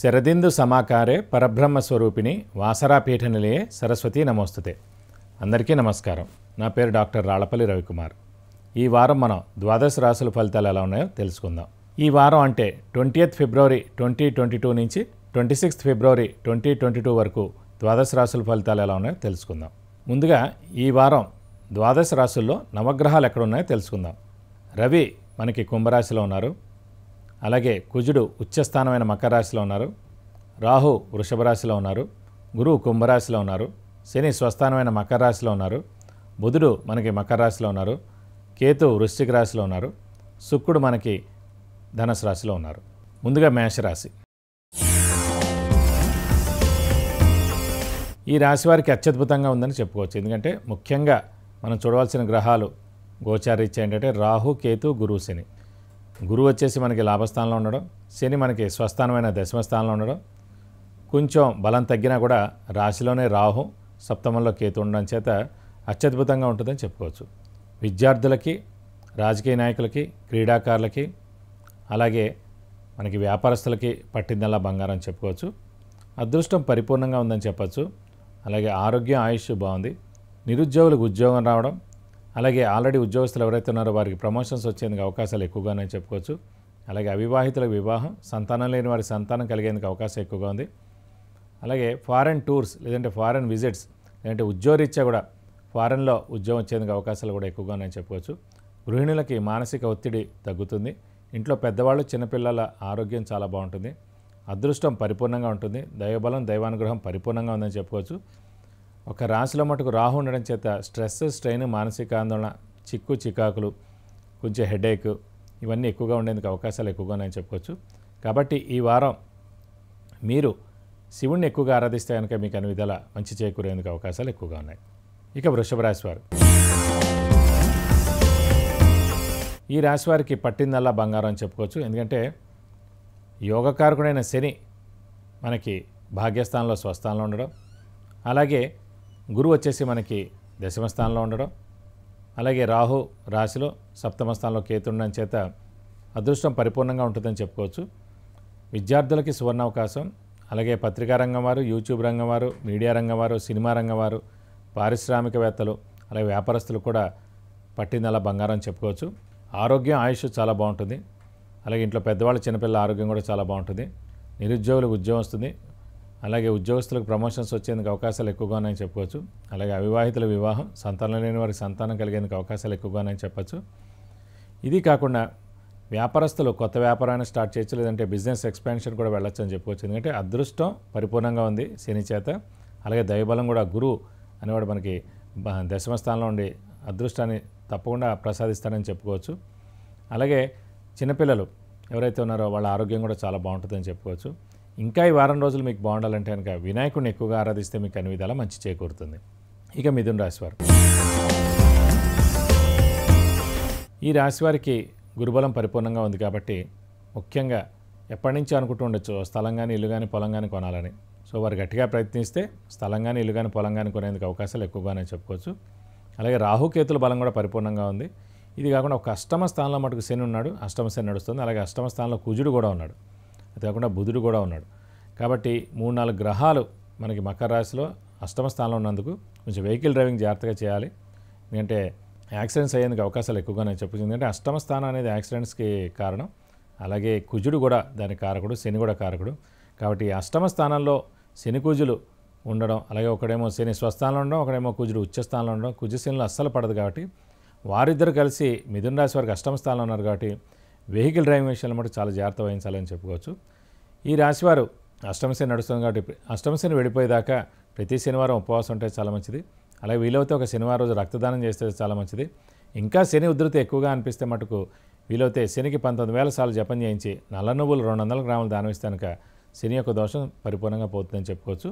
శరదిందు సమాకారే పరబ్రహ్మ వాసరా వాసరాపీఠ నిలయే సరస్వతి నమోస్తుతే అందరికీ నమస్కారం నా పేరు డాక్టర్ రాళ్లపల్లి రవికుమార్ ఈ వారం మనం ద్వాదశ రాసుల ఫలితాలు ఎలా ఉన్నాయో తెలుసుకుందాం ఈ వారం అంటే twentieth February twenty twenty two నుంచి twenty sixth February twenty twenty two వరకు ద్వాదశ రాసుల ఫలితాలు ఎలా ఉన్నాయో తెలుసుకుందాం ముందుగా ఈ వారం ద్వాదశ రాసుల్లో నవగ్రహాలు ఎక్కడున్నాయో తెలుసుకుందాం రవి మనకి కుంభరాశిలో ఉన్నారు అలాగే కుజుడు ఉచ్చస్థానమైన మకర రాశిలో ఉన్నారు రాహు వృషభ రాశిలో ఉన్నారు గురువు కుంభరాశిలో ఉన్నారు శని స్వస్థానమైన మకర రాశిలో ఉన్నారు బుధుడు మనకి మకర రాశిలో ఉన్నారు కేతు వృశ్చిక రాశిలో ఉన్నారు శుక్రుడు మనకి ధనసు రాశిలో ఉన్నారు ముందుగా మేషరాశి ఈ రాశి వారికి అత్యద్భుతంగా ఉందని చెప్పుకోవచ్చు ఎందుకంటే ముఖ్యంగా మనం చూడవలసిన గ్రహాలు గోచారీత్య ఏంటంటే రాహు కేతు గురువు శని గురువు వచ్చేసి మనకి లాభస్థానంలో ఉండడం శని మనకి స్వస్థానమైన దశమస్థానంలో ఉండడం కొంచెం బలం తగ్గినా కూడా రాశిలోనే రాహు సప్తమంలో కేతు ఉండడం చేత అత్యద్భుతంగా ఉంటుందని చెప్పుకోవచ్చు విద్యార్థులకి రాజకీయ నాయకులకి క్రీడాకారులకి అలాగే మనకి వ్యాపారస్తులకి పట్టిందల్లా బంగారం చెప్పుకోవచ్చు అదృష్టం పరిపూర్ణంగా ఉందని చెప్పచ్చు అలాగే ఆరోగ్యం ఆయుష్ బాగుంది నిరుద్యోగులకు ఉద్యోగం రావడం అలాగే ఆల్రెడీ ఉద్యోగస్తులు ఎవరైతే ఉన్నారో వారికి ప్రమోషన్స్ వచ్చేందుకు అవకాశాలు ఎక్కువగానే చెప్పుకోవచ్చు అలాగే అవివాహితుల వివాహం సంతానం లేని వారి సంతానం కలిగేందుకు అవకాశం ఎక్కువగా ఉంది అలాగే ఫారెన్ టూర్స్ లేదంటే ఫారెన్ విజిట్స్ లేదంటే ఉద్యోగరీత్యా కూడా ఫారెన్లో ఉద్యోగం వచ్చేందుకు అవకాశాలు కూడా ఎక్కువగానే చెప్పుకోవచ్చు గృహిణులకి మానసిక ఒత్తిడి తగ్గుతుంది ఇంట్లో పెద్దవాళ్ళు చిన్నపిల్లల ఆరోగ్యం చాలా బాగుంటుంది అదృష్టం పరిపూర్ణంగా ఉంటుంది దైవబలం దైవానుగ్రహం పరిపూర్ణంగా ఉందని చెప్పుకోవచ్చు ఒక రాశిలో మటుకు రాహు ఉండడం చేత స్ట్రెస్ స్ట్రెయిన్ మానసిక ఆందోళన చిక్కు చికాకులు కొంచెం హెడేక్ ఇవన్నీ ఎక్కువగా ఉండేందుకు అవకాశాలు ఎక్కువగా ఉన్నాయని చెప్పుకోవచ్చు కాబట్టి ఈ వారం మీరు శివుణ్ణి ఎక్కువగా ఆరాధిస్తే కనుక మీకు అన్ని విధాల మంచి చేకూరేందుకు అవకాశాలు ఎక్కువగా ఉన్నాయి ఇక వృషభ రాశి వారు ఈ రాశి వారికి పట్టిందల్లా బంగారం అని చెప్పుకోవచ్చు ఎందుకంటే యోగకారకుడైన శని మనకి భాగ్యస్థానంలో స్వస్థానంలో ఉండడం అలాగే గురువు వచ్చేసి మనకి దశమ స్థానంలో ఉండడం అలాగే రాహు రాశిలో సప్తమ స్థానంలో కేతు ఉండడం చేత అదృష్టం పరిపూర్ణంగా ఉంటుందని చెప్పుకోవచ్చు విద్యార్థులకి సువర్ణ అవకాశం అలాగే పత్రికా రంగం వారు యూట్యూబ్ రంగం వారు మీడియా రంగం వారు సినిమా రంగం వారు పారిశ్రామికవేత్తలు అలాగే వ్యాపారస్తులు కూడా అలా బంగారం చెప్పుకోవచ్చు ఆరోగ్యం ఆయుష్ చాలా బాగుంటుంది అలాగే ఇంట్లో పెద్దవాళ్ళు చిన్నపిల్లల ఆరోగ్యం కూడా చాలా బాగుంటుంది నిరుద్యోగులకు ఉద్యోగం వస్తుంది అలాగే ఉద్యోగస్తులకు ప్రమోషన్స్ వచ్చేందుకు అవకాశాలు ఉన్నాయని చెప్పుకోవచ్చు అలాగే అవివాహితుల వివాహం సంతానం లేని వారికి సంతానం కలిగేందుకు అవకాశాలు ఎక్కువగా ఉన్నాయని చెప్పచ్చు ఇది కాకుండా వ్యాపారస్తులు కొత్త వ్యాపారాన్ని స్టార్ట్ చేయొచ్చు లేదంటే బిజినెస్ ఎక్స్పాన్షన్ కూడా వెళ్ళొచ్చు అని చెప్పుకోవచ్చు ఎందుకంటే అదృష్టం పరిపూర్ణంగా ఉంది శని చేత అలాగే దైవబలం కూడా గురువు అనేవాడు మనకి దశమ స్థానంలో ఉండి అదృష్టాన్ని తప్పకుండా ప్రసాదిస్తానని చెప్పుకోవచ్చు అలాగే చిన్నపిల్లలు ఎవరైతే ఉన్నారో వాళ్ళ ఆరోగ్యం కూడా చాలా బాగుంటుందని చెప్పుకోవచ్చు ఇంకా ఈ వారం రోజులు మీకు బాగుండాలంటే కనుక వినాయకుడిని ఎక్కువగా ఆరాధిస్తే మీకు అన్ని విధాలా మంచి చేకూరుతుంది ఇక మిథున్ రాశివారు ఈ రాశివారికి గురుబలం పరిపూర్ణంగా ఉంది కాబట్టి ముఖ్యంగా ఎప్పటి నుంచి అనుకుంటూ ఉండొచ్చు స్థలం కానీ ఇల్లు కానీ పొలం కానీ కొనాలని సో వారు గట్టిగా ప్రయత్నిస్తే స్థలం కానీ ఇల్లు కానీ పొలం కానీ కొనేందుకు అవకాశాలు ఎక్కువగానే చెప్పుకోవచ్చు అలాగే రాహుకేతుల బలం కూడా పరిపూర్ణంగా ఉంది ఇది కాకుండా ఒక అష్టమ స్థానంలో మటుకు శని ఉన్నాడు అష్టమ శని నడుస్తుంది అలాగే అష్టమ స్థానంలో కుజుడు కూడా ఉన్నాడు అది కాకుండా బుధుడు కూడా ఉన్నాడు కాబట్టి మూడు నాలుగు గ్రహాలు మనకి మకర రాశిలో అష్టమ స్థానంలో ఉన్నందుకు కొంచెం వెహికల్ డ్రైవింగ్ జాగ్రత్తగా చేయాలి ఎందుకంటే యాక్సిడెంట్స్ అయ్యేందుకు అవకాశాలు ఎక్కువగానే చెప్పింది ఎందుకంటే అష్టమ స్థానం అనేది యాక్సిడెంట్స్కి కారణం అలాగే కుజుడు కూడా దాని కారకుడు శని కూడా కారకుడు కాబట్టి అష్టమ స్థానంలో శని కుజులు ఉండడం అలాగే ఒకడేమో శని స్వస్థానంలో ఉండడం ఒకడేమో కుజుడు ఉచ్చస్థానంలో ఉండడం కుజశనిలో అస్సలు పడదు కాబట్టి వారిద్దరు కలిసి మిథున రాశి వారికి అష్టమ స్థానంలో ఉన్నారు కాబట్టి వెహికల్ డ్రైవింగ్ విషయంలో మటు చాలా జాగ్రత్త వహించాలని చెప్పుకోవచ్చు ఈ రాశివారు అష్టమశని నడుస్తుంది కాబట్టి అష్టమశని వెళ్ళిపోయేదాకా ప్రతి శనివారం ఉపవాసం ఉంటే చాలా మంచిది అలాగే వీలవుతే ఒక శనివారం రోజు రక్తదానం చేస్తే చాలా మంచిది ఇంకా శని ఉధృతి ఎక్కువగా అనిపిస్తే మటుకు వీలవుతే శనికి పంతొమ్మిది వేల సార్లు జపం చేయించి నల్ల నువ్వులు రెండు వందల గ్రాములు కనుక శని యొక్క దోషం పరిపూర్ణంగా పోతుందని చెప్పుకోవచ్చు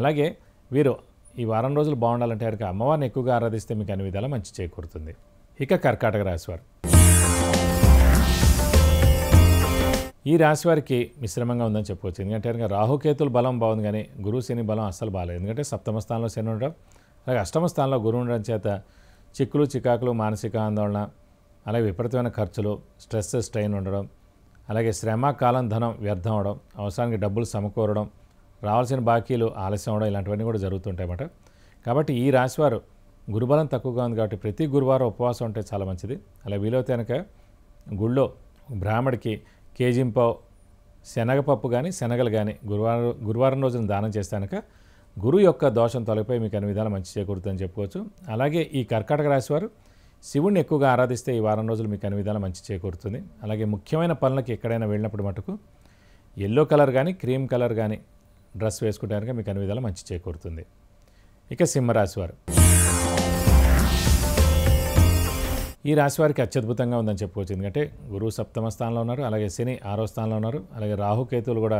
అలాగే వీరు ఈ వారం రోజులు బాగుండాలంటే కనుక అమ్మవారిని ఎక్కువగా ఆరాధిస్తే మీకు అన్ని విధాలా మంచి చేకూరుతుంది ఇక కర్కాటక రాశివారు ఈ రాశి వారికి మిశ్రమంగా ఉందని చెప్పవచ్చు ఎందుకంటే కనుక రాహుకేతులు బలం బాగుంది కానీ గురువు శని బలం అస్సలు బాగాలేదు ఎందుకంటే సప్తమ స్థానంలో శని ఉండడం అలాగే అష్టమ స్థానంలో గురువు ఉండడం చేత చిక్కులు చికాకులు మానసిక ఆందోళన అలాగే విపరీతమైన ఖర్చులు స్ట్రెస్ స్ట్రెయిన్ ఉండడం అలాగే శ్రమ కాలం ధనం వ్యర్థం అవడం అవసరానికి డబ్బులు సమకూరడం రావాల్సిన బాకీలు ఆలస్యం అవడం ఇలాంటివన్నీ కూడా జరుగుతుంటాయన్నమాట కాబట్టి ఈ రాశివారు గురుబలం తక్కువగా ఉంది కాబట్టి ప్రతి గురువారం ఉపవాసం ఉంటే చాలా మంచిది అలా వీలైతే కనుక గుళ్ళో బ్రాహ్మడికి కేజింపావు శనగపప్పు కానీ శనగలు కానీ గురువారం గురువారం రోజున దానం చేస్తానక గురువు యొక్క దోషం తొలగిపోయి మీకు అన్ని విధాలు మంచి చేకూరుతుందని చెప్పుకోవచ్చు అలాగే ఈ కర్కాటక రాశి వారు శివుణ్ణి ఎక్కువగా ఆరాధిస్తే ఈ వారం రోజులు మీకు అన్ని విధాలు మంచి చేకూరుతుంది అలాగే ముఖ్యమైన పనులకి ఎక్కడైనా వెళ్ళినప్పుడు మటుకు ఎల్లో కలర్ కానీ క్రీమ్ కలర్ కానీ డ్రెస్ వేసుకుంటానికి మీకు అన్ని విధాలు మంచి చేకూరుతుంది ఇక సింహరాశి వారు ఈ రాశి వారికి అత్యద్భుతంగా ఉందని చెప్పుకోవచ్చు ఎందుకంటే గురువు సప్తమ స్థానంలో ఉన్నారు అలాగే శని ఆరో స్థానంలో ఉన్నారు అలాగే రాహుకేతువులు కూడా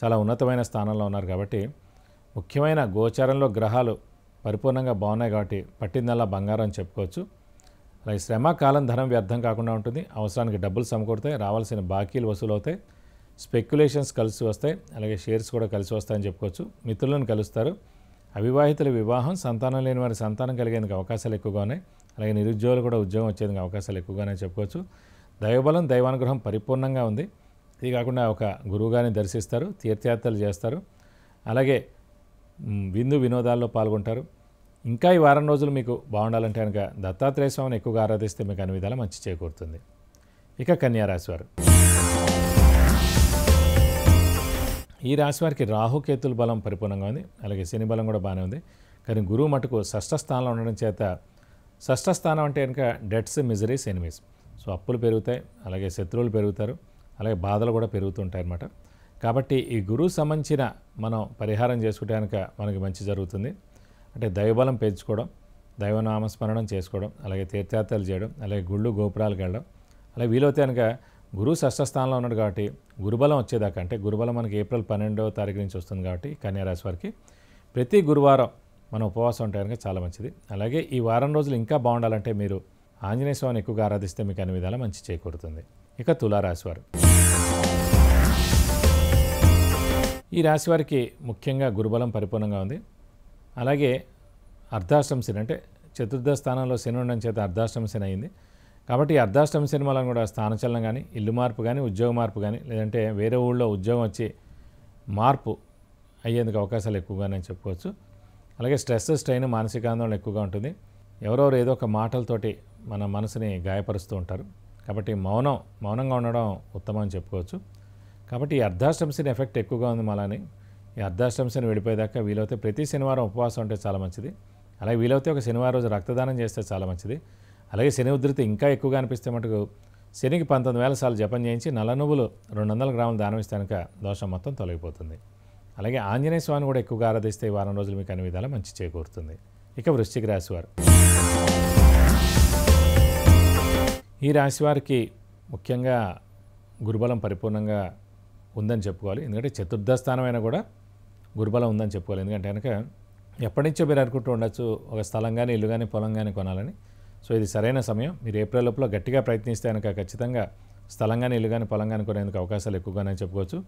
చాలా ఉన్నతమైన స్థానంలో ఉన్నారు కాబట్టి ముఖ్యమైన గోచారంలో గ్రహాలు పరిపూర్ణంగా బాగున్నాయి కాబట్టి పట్టిందల్లా బంగారం అని చెప్పుకోవచ్చు అలాగే శ్రమ కాలం ధనం వ్యర్థం కాకుండా ఉంటుంది అవసరానికి డబ్బులు సమకూరుతాయి రావాల్సిన బాకీలు వసూలవుతాయి స్పెక్యులేషన్స్ కలిసి వస్తాయి అలాగే షేర్స్ కూడా కలిసి వస్తాయని చెప్పుకోవచ్చు మిత్రులను కలుస్తారు అవివాహితుల వివాహం సంతానం లేని వారి సంతానం కలిగేందుకు అవకాశాలు ఎక్కువగా ఉన్నాయి అలాగే నిరుద్యోగులు కూడా ఉద్యోగం వచ్చేందుకు అవకాశాలు ఎక్కువగానే చెప్పుకోవచ్చు దైవబలం దైవానుగ్రహం పరిపూర్ణంగా ఉంది ఇది కాకుండా ఒక గురువుగారిని దర్శిస్తారు తీర్థయాత్రలు చేస్తారు అలాగే విందు వినోదాల్లో పాల్గొంటారు ఇంకా ఈ వారం రోజులు మీకు బాగుండాలంటే కనుక దత్తాత్రేయ స్వామిని ఎక్కువగా ఆరాధిస్తే మీకు అన్ని విధాలు మంచి చేకూరుతుంది ఇక కన్యా వారు ఈ రాశి వారికి రాహుకేతుల బలం పరిపూర్ణంగా ఉంది అలాగే శని బలం కూడా బాగానే ఉంది కానీ గురువు మటుకు షష్ఠ స్థానంలో ఉండడం చేత షష్ఠ స్థానం అంటే కనుక డెట్స్ మిజరీస్ ఎనిమీస్ సో అప్పులు పెరుగుతాయి అలాగే శత్రువులు పెరుగుతారు అలాగే బాధలు కూడా పెరుగుతుంటాయి అన్నమాట కాబట్టి ఈ గురువు సంబంధించిన మనం పరిహారం చేసుకుంటే కనుక మనకి మంచి జరుగుతుంది అంటే దైవబలం పెంచుకోవడం దైవనామస్మరణం చేసుకోవడం అలాగే తీర్థయాత్రలు చేయడం అలాగే గుళ్ళు గోపురాలకు వెళ్ళడం అలాగే వీలైతే కనుక గురువు షష్ఠ స్థానంలో ఉన్నాడు కాబట్టి గురుబలం వచ్చేదాకా అంటే గురుబలం మనకి ఏప్రిల్ పన్నెండవ తారీఖు నుంచి వస్తుంది కాబట్టి కన్యారాశి వారికి ప్రతి గురువారం మనం ఉపవాసం కనుక చాలా మంచిది అలాగే ఈ వారం రోజులు ఇంకా బాగుండాలంటే మీరు ఆంజనేయ స్వామిని ఎక్కువగా ఆరాధిస్తే మీకు అన్ని విధాలా మంచి చేకూరుతుంది ఇక తులారాశివారు ఈ రాశివారికి ముఖ్యంగా గురుబలం పరిపూర్ణంగా ఉంది అలాగే అర్ధాష్టం శని అంటే చతుర్థ స్థానంలో శని ఉండడం చేత అర్ధాష్టమ శని అయింది కాబట్టి శని వలన కూడా స్థానచలనం కానీ ఇల్లు మార్పు కానీ ఉద్యోగ మార్పు కానీ లేదంటే వేరే ఊళ్ళో ఉద్యోగం వచ్చి మార్పు అయ్యేందుకు అవకాశాలు ఎక్కువగా నేను చెప్పుకోవచ్చు అలాగే స్ట్రెస్ స్ట్రెయిన్ మానసిక ఆందోళన ఎక్కువగా ఉంటుంది ఎవరెవరు ఏదో ఒక మాటలతోటి మన మనసుని గాయపరుస్తూ ఉంటారు కాబట్టి మౌనం మౌనంగా ఉండడం ఉత్తమం అని చెప్పుకోవచ్చు కాబట్టి ఈ అర్ధాష్టంశిని ఎఫెక్ట్ ఎక్కువగా ఉంది మళ్ళీ ఈ అర్ధాష్టంశిని వెళ్ళిపోయేదాకా వీలైతే ప్రతి శనివారం ఉపవాసం ఉంటే చాలా మంచిది అలాగే వీలైతే ఒక శనివారం రోజు రక్తదానం చేస్తే చాలా మంచిది అలాగే శని ఉధృతి ఇంకా ఎక్కువగా అనిపిస్తే మటుకు శనికి పంతొమ్మిది వేల సార్లు జపం చేయించి నల్ల నువ్వులు రెండు వందల గ్రాములు దానం ఇస్తే కనుక దోషం మొత్తం తొలగిపోతుంది అలాగే ఆంజనేయ స్వామిని కూడా ఎక్కువగా ఆరాధిస్తే వారం రోజులు మీకు అన్ని విధాలు మంచి చేకూరుతుంది ఇక వృశ్చిక రాశి వారు ఈ రాశి వారికి ముఖ్యంగా గురుబలం పరిపూర్ణంగా ఉందని చెప్పుకోవాలి ఎందుకంటే చతుర్థ స్థానమైనా కూడా గురుబలం ఉందని చెప్పుకోవాలి ఎందుకంటే కనుక ఎప్పటి నుంచో మీరు అనుకుంటూ ఉండొచ్చు ఒక స్థలం కానీ ఇల్లు కానీ పొలం కానీ కొనాలని సో ఇది సరైన సమయం మీరు ఏప్రిల్ లోపల గట్టిగా ప్రయత్నిస్తే కనుక ఖచ్చితంగా స్థలం కానీ ఇల్లు కానీ పొలం కానీ కొనేందుకు అవకాశాలు ఎక్కువగానే చెప్పుకోవచ్చు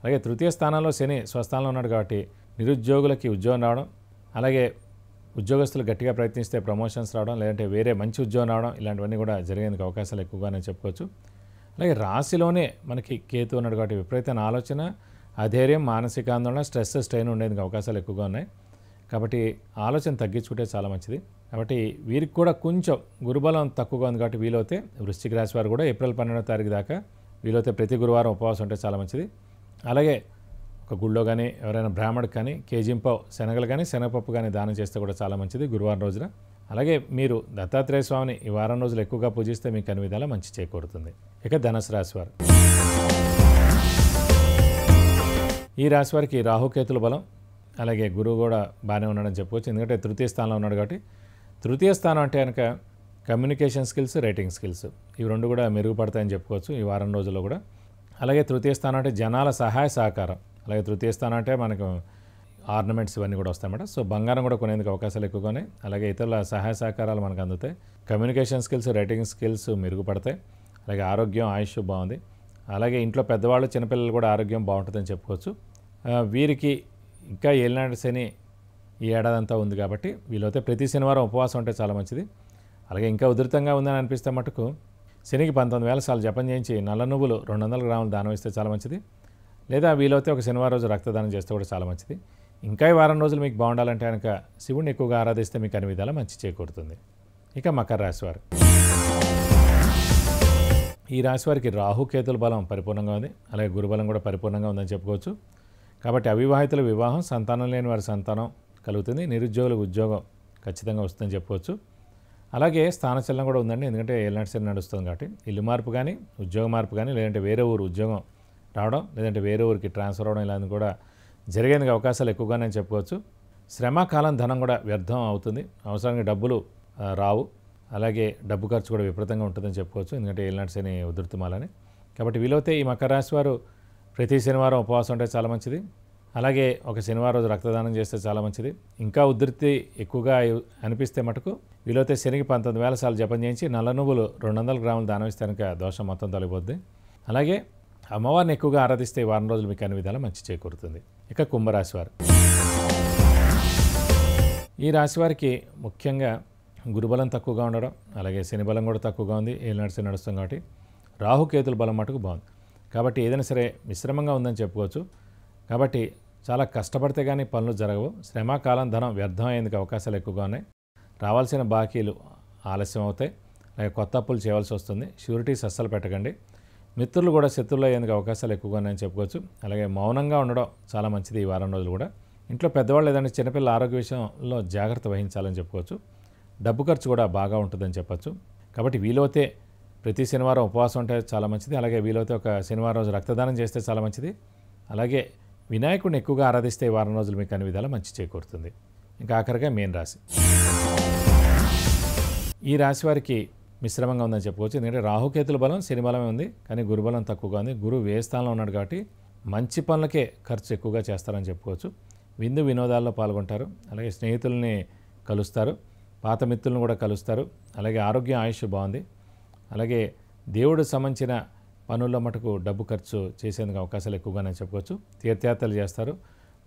అలాగే తృతీయ స్థానంలో శని స్వస్థానంలో ఉన్నాడు కాబట్టి నిరుద్యోగులకి ఉద్యోగం రావడం అలాగే ఉద్యోగస్తులు గట్టిగా ప్రయత్నిస్తే ప్రమోషన్స్ రావడం లేదంటే వేరే మంచి ఉద్యోగం రావడం ఇలాంటివన్నీ కూడా జరిగేందుకు అవకాశాలు ఎక్కువగానే చెప్పుకోవచ్చు అలాగే రాశిలోనే మనకి కేతు ఉన్నాడు కాబట్టి విపరీతమైన ఆలోచన అధైర్యం మానసిక ఆందోళన స్ట్రెస్ స్ట్రెయిన్ ఉండేందుకు అవకాశాలు ఎక్కువగా ఉన్నాయి కాబట్టి ఆలోచన తగ్గించుకుంటే చాలా మంచిది కాబట్టి వీరికి కూడా కొంచెం గురుబలం తక్కువగా ఉంది కాబట్టి వీలైతే వృశ్చిక రాశి వారు కూడా ఏప్రిల్ పన్నెండో తారీఖు దాకా వీలైతే ప్రతి గురువారం ఉపవాసం ఉంటే చాలా మంచిది అలాగే ఒక గుళ్ళో కానీ ఎవరైనా బ్రాహ్మడికి కానీ కేజింపావు శనగలు కానీ శనగపప్పు కానీ దానం చేస్తే కూడా చాలా మంచిది గురువారం రోజున అలాగే మీరు దత్తాత్రేయ స్వామిని ఈ వారం రోజులు ఎక్కువగా పూజిస్తే మీకు అన్ని విధాలా మంచి చేకూరుతుంది ఇక ధనసు రాశి వారు ఈ రాశి వారికి రాహుకేతుల బలం అలాగే గురువు కూడా బాగానే ఉన్నాడని చెప్పుకోవచ్చు ఎందుకంటే తృతీయ స్థానంలో ఉన్నాడు కాబట్టి తృతీయ స్థానం అంటే కనుక కమ్యూనికేషన్ స్కిల్స్ రైటింగ్ స్కిల్స్ ఇవి రెండు కూడా మెరుగుపడతాయని చెప్పుకోవచ్చు ఈ వారం రోజుల్లో కూడా అలాగే తృతీయ స్థానం అంటే జనాల సహాయ సహకారం అలాగే తృతీయ స్థానం అంటే మనకు ఆర్నమెంట్స్ ఇవన్నీ కూడా వస్తాయి వస్తాయన్నమాట సో బంగారం కూడా కొనేందుకు అవకాశాలు ఎక్కువగానే అలాగే ఇతరుల సహాయ సహకారాలు మనకు అందుతాయి కమ్యూనికేషన్ స్కిల్స్ రైటింగ్ స్కిల్స్ మెరుగుపడతాయి అలాగే ఆరోగ్యం ఆయుష్ బాగుంది అలాగే ఇంట్లో పెద్దవాళ్ళు చిన్నపిల్లలు కూడా ఆరోగ్యం బాగుంటుందని చెప్పుకోవచ్చు వీరికి ఇంకా ఏలినాడు శని ఈ ఏడాదంతా ఉంది కాబట్టి వీళ్ళైతే ప్రతి శనివారం ఉపవాసం ఉంటే చాలా మంచిది అలాగే ఇంకా ఉధృతంగా ఉందని అనిపిస్తే మటుకు శనికి పంతొమ్మిది వేల సార్లు జపం చేయించి నల్ల నువ్వులు రెండు వందల గ్రాములు దానం ఇస్తే చాలా మంచిది లేదా వీలైతే ఒక శనివారం రోజు రక్తదానం చేస్తే కూడా చాలా మంచిది ఇంకా ఈ వారం రోజులు మీకు బాగుండాలంటే కనుక శివుడిని ఎక్కువగా ఆరాధిస్తే మీకు అన్ని విధాలా మంచి చేకూరుతుంది ఇక మకర రాశివారు ఈ రాశివారికి రాహుకేతుల బలం పరిపూర్ణంగా ఉంది అలాగే గురుబలం కూడా పరిపూర్ణంగా ఉందని చెప్పుకోవచ్చు కాబట్టి అవివాహితుల వివాహం సంతానం లేని వారి సంతానం కలుగుతుంది నిరుద్యోగులకు ఉద్యోగం ఖచ్చితంగా వస్తుందని చెప్పుకోవచ్చు అలాగే చలనం కూడా ఉందండి ఎందుకంటే ఏళ్ళనాటి సరే నడుస్తుంది కాబట్టి ఇల్లు మార్పు కానీ ఉద్యోగ మార్పు కానీ లేదంటే వేరే ఊరు ఉద్యోగం రావడం లేదంటే వేరే ఊరికి ట్రాన్స్ఫర్ అవడం ఇలాంటి కూడా జరిగేందుకు అవకాశాలు ఎక్కువగానే చెప్పుకోవచ్చు శ్రమ కాలం ధనం కూడా వ్యర్థం అవుతుంది అవసరానికి డబ్బులు రావు అలాగే డబ్బు ఖర్చు కూడా విపరీతంగా ఉంటుందని చెప్పుకోవచ్చు ఎందుకంటే ఏళ్ళనాటి శని ఉధృతమాలని కాబట్టి వీలైతే ఈ మకర రాశి వారు ప్రతి శనివారం ఉపవాసం ఉంటే చాలా మంచిది అలాగే ఒక శనివారం రోజు రక్తదానం చేస్తే చాలా మంచిది ఇంకా ఉధృతి ఎక్కువగా అనిపిస్తే మటుకు వీలైతే శనికి పంతొమ్మిది వేల సార్లు జపం చేయించి నల్ల నువ్వులు రెండు వందల గ్రాములు దానం ఇస్తే కనుక దోషం మొత్తం తొలగిపోద్ది అలాగే అమ్మవారిని ఎక్కువగా ఆరాధిస్తే వారం రోజులు మీకు అన్ని విధాలు మంచి చేకూరుతుంది ఇక కుంభరాశి వారు ఈ రాశి వారికి ముఖ్యంగా గురుబలం తక్కువగా ఉండడం అలాగే శని బలం కూడా తక్కువగా ఉంది ఏళ్ళు నడిచి నడుస్తాం కాబట్టి రాహుకేతుల బలం మటుకు బాగుంది కాబట్టి ఏదైనా సరే మిశ్రమంగా ఉందని చెప్పుకోవచ్చు కాబట్టి చాలా కష్టపడితే కానీ పనులు జరగవు శ్రమకాలం ధనం వ్యర్థం అయ్యేందుకు అవకాశాలు ఎక్కువగా ఉన్నాయి రావాల్సిన బాకీలు ఆలస్యం అవుతాయి అలాగే కొత్త అప్పులు చేయవలసి వస్తుంది షూరిటీస్ అస్సలు పెట్టకండి మిత్రులు కూడా శత్రువులు అయ్యేందుకు అవకాశాలు ఎక్కువగా ఉన్నాయని చెప్పుకోవచ్చు అలాగే మౌనంగా ఉండడం చాలా మంచిది ఈ వారం రోజులు కూడా ఇంట్లో పెద్దవాళ్ళు ఏదైనా చిన్నపిల్లల ఆరోగ్య విషయంలో జాగ్రత్త వహించాలని చెప్పుకోవచ్చు డబ్బు ఖర్చు కూడా బాగా ఉంటుందని చెప్పచ్చు కాబట్టి వీలైతే ప్రతి శనివారం ఉపవాసం ఉంటే చాలా మంచిది అలాగే వీలైతే ఒక శనివారం రోజు రక్తదానం చేస్తే చాలా మంచిది అలాగే వినాయకుడిని ఎక్కువగా ఆరాధిస్తే వారం రోజులు మీకు అన్ని విధాలు మంచి చేకూరుతుంది ఇంకా ఆఖరిగా మెయిన్ రాశి ఈ రాశి వారికి మిశ్రమంగా ఉందని చెప్పుకోవచ్చు ఎందుకంటే రాహుకేతుల బలం శని బలమే ఉంది కానీ గురుబలం తక్కువగా ఉంది గురువు ఏ స్థానంలో ఉన్నాడు కాబట్టి మంచి పనులకే ఖర్చు ఎక్కువగా చేస్తారని చెప్పుకోవచ్చు విందు వినోదాల్లో పాల్గొంటారు అలాగే స్నేహితుల్ని కలుస్తారు పాత మిత్రులను కూడా కలుస్తారు అలాగే ఆరోగ్యం ఆయుష్ బాగుంది అలాగే దేవుడు సంబంధించిన పనుల్లో మటుకు డబ్బు ఖర్చు చేసేందుకు అవకాశాలు ఎక్కువగానే చెప్పుకోవచ్చు తీర్థయాత్రలు చేస్తారు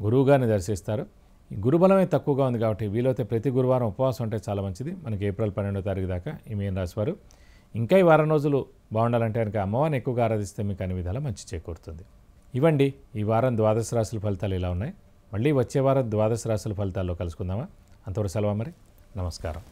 గురువుగారిని దర్శిస్తారు గురుబలమే తక్కువగా ఉంది కాబట్టి వీలైతే ప్రతి గురువారం ఉపవాసం ఉంటే చాలా మంచిది మనకి ఏప్రిల్ పన్నెండో తారీఖు దాకా ఈ మీన రాశివారు ఇంకా ఈ వారం రోజులు బాగుండాలంటే కనుక అమ్మవారిని ఎక్కువగా ఆరాధిస్తే మీకు అన్ని విధాలు మంచి చేకూరుతుంది ఇవ్వండి ఈ వారం ద్వాదశ రాశుల ఫలితాలు ఇలా ఉన్నాయి మళ్ళీ వచ్చే వారం ద్వాదశ రాశుల ఫలితాల్లో కలుసుకుందామా అంతవరకు సెలవు మరి నమస్కారం